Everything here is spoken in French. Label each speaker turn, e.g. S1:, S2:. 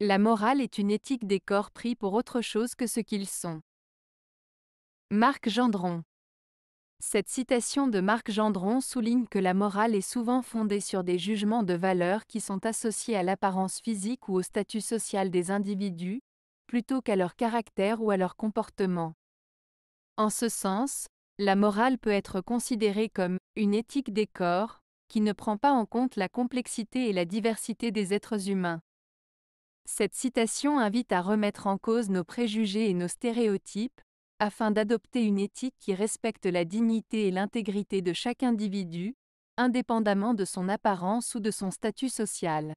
S1: La morale est une éthique des corps pris pour autre chose que ce qu'ils sont. Marc Gendron Cette citation de Marc Gendron souligne que la morale est souvent fondée sur des jugements de valeur qui sont associés à l'apparence physique ou au statut social des individus, plutôt qu'à leur caractère ou à leur comportement. En ce sens, la morale peut être considérée comme une éthique des corps, qui ne prend pas en compte la complexité et la diversité des êtres humains. Cette citation invite à remettre en cause nos préjugés et nos stéréotypes, afin d'adopter une éthique qui respecte la dignité et l'intégrité de chaque individu, indépendamment de son apparence ou de son statut social.